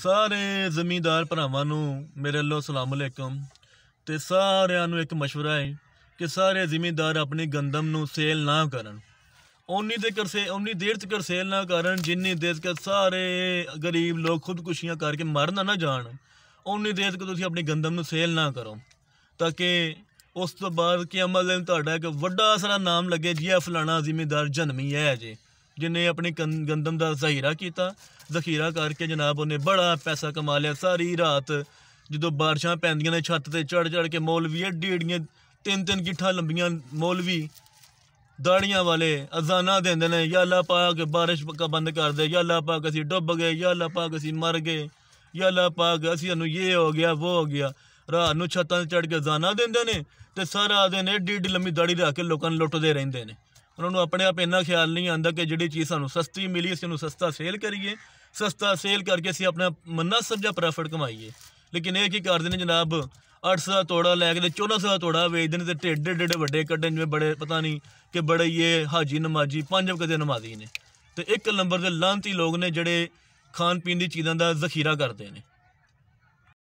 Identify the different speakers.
Speaker 1: ਸਾਰੇ ਜ਼ਮੀਂਦਾਰ ਭਰਾਵਾਂ ਨੂੰ ਮੇਰੇ ਵੱਲੋਂ ਸਲਾਮ ਅਲੈਕਮ ਤੇ ਸਾਰਿਆਂ ਨੂੰ ਇੱਕ مشਵਰਾ ਹੈ ਕਿ ਸਾਰੇ ਜ਼ਮੀਂਦਾਰ ਆਪਣੀ ਗੰਦਮ ਨੂੰ ਸੇਲ ਨਾ ਕਰਨ ਉਨੀ ਤੱਕ ਸੇ ਉਨੀ ਦੇਰ ਤੱਕ ਸੇਲ ਨਾ ਕਰਨ ਜਿੰਨੀ ਦੇਰ ਤੱਕ ਸਾਰੇ ਗਰੀਬ ਲੋਕ ਖੁਦਕੁਸ਼ੀਆਂ ਕਰਕੇ ਮਰਨ ਨਾ ਜਾਣ ਉਨੀ ਦੇਰ ਤੱਕ ਤੁਸੀਂ ਆਪਣੀ ਗੰਦਮ ਨੂੰ ਸੇਲ ਨਾ ਕਰੋ ਤਾਂ ਕਿ ਉਸ ਤੋਂ ਬਾਅਦ ਕਿ ਅਮਲ ਤੁਹਾਡਾ ਇੱਕ ਵੱਡਾ ਸਾਰਾ ਨਾਮ ਲੱਗੇ ਜੀ ਆ ਫਲਾਣਾ ਜ਼ਿਮੀਂਦਾਰ ਜਨਮੀ ਹੈ ਜੀ ਜਿਨੇ ਆਪਣੀ ਗੰਦਮ ਦਾ ਜ਼ਹੀਰਾ ਕੀਤਾ ਜ਼ਖੀਰਾ ਕਰਕੇ ਜਨਾਬ ਉਹਨੇ ਬੜਾ ਪੈਸਾ ਕਮਾ ਲਿਆ ਸਾਰੀ ਰਾਤ ਜਦੋਂ ਬਾਰਿਸ਼ਾਂ ਪੈਂਦੀਆਂ ਨੇ ਛੱਤ ਤੇ ਚੜ ਚੜ ਕੇ ਮੌਲਵੀ ਏਡੀਆਂ ਤਿੰਨ ਤਿੰਨ ਗਿੱਠਾਂ ਲੰਬੀਆਂ ਮੌਲਵੀ ਦਾੜੀਆਂ ਵਾਲੇ ਅਜ਼ਾਨਾ ਦਿੰਦੇ ਨੇ ਯਾ ਅੱਲਾ ਪਾਕ ਬਾਰਿਸ਼ ਪੱਕਾ ਬੰਦ ਕਰ ਦੇ ਯਾ ਅੱਲਾ ਪਾਕ ਅਸੀਂ ਡੁੱਬ ਗਏ ਯਾ ਅੱਲਾ ਪਾਕ ਅਸੀਂ ਮਰ ਗਏ ਯਾ ਅੱਲਾ ਪਾਕ ਅਸੀਂ ਨੂੰ ਇਹ ਹੋ ਗਿਆ ਉਹ ਹੋ ਗਿਆ ਰਾਤ ਨੂੰ ਛੱਤਾਂ ਤੇ ਚੜ ਕੇ ਅਜ਼ਾਨਾ ਦਿੰਦੇ ਨੇ ਤੇ ਸਾਰਾ ਦਿਨ ਏਡੀ ਏਡੀ ਲੰਮੀ ਦਾੜੀ ਰੱਖ ਕੇ ਲੋਕਾਂ ਨੂੰ ਲੁੱਟਦੇ ਰਹਿੰਦੇ ਨੇ ਉਹਨਾਂ ਨੂੰ ਆਪਣੇ ਆਪ ਇੰਨਾ ਖਿਆਲ ਨਹੀਂ ਆਂਦਾ ਕਿ ਜਿਹੜੀ ਚੀਜ਼ ਸਾਨੂੰ ਸਸਤੀ ਮਿਲੀ ਅਸੀਂ ਉਹਨੂੰ ਸਸਤਾ ਸੇਲ ਕਰੀਏ ਸਸਤਾ ਸੇਲ ਕਰਕੇ ਅਸੀਂ ਆਪਣਾ ਮੰਨਾ ਸਬਜਾ ਪ੍ਰੋਫਿਟ ਕਮਾਈਏ ਲੇਕਿਨ ਇਹ ਕੀ ਕਰਦੇ ਨੇ ਜਨਾਬ 800 ਦਾ ਤੋੜਾ ਲੈ ਕੇ ਤੇ 1400 ਦਾ ਤੋੜਾ ਵੇਚਦੇ ਨੇ ਤੇ ਢੇਡ ਢੇਡ ਵੱਡੇ ਕੱਢਣ ਜਿਵੇਂ ਬੜੇ ਪਤਾ ਨਹੀਂ ਕਿ ਬੜੇ ਇਹ ਹਾਜੀ ਨਮਾਜੀ ਪੰਜ ਕਦੇ ਦੇ ਨਮਾਜ਼ੀ ਨੇ ਤੇ ਇੱਕ ਨੰਬਰ ਦੇ ਲਾਂਤੀ ਲੋਕ ਨੇ ਜਿਹੜੇ ਖਾਣ ਪੀਣ ਦੀ ਚੀਜ਼ਾਂ ਦਾ ਜ਼ਖੀਰਾ ਕਰਦੇ ਨੇ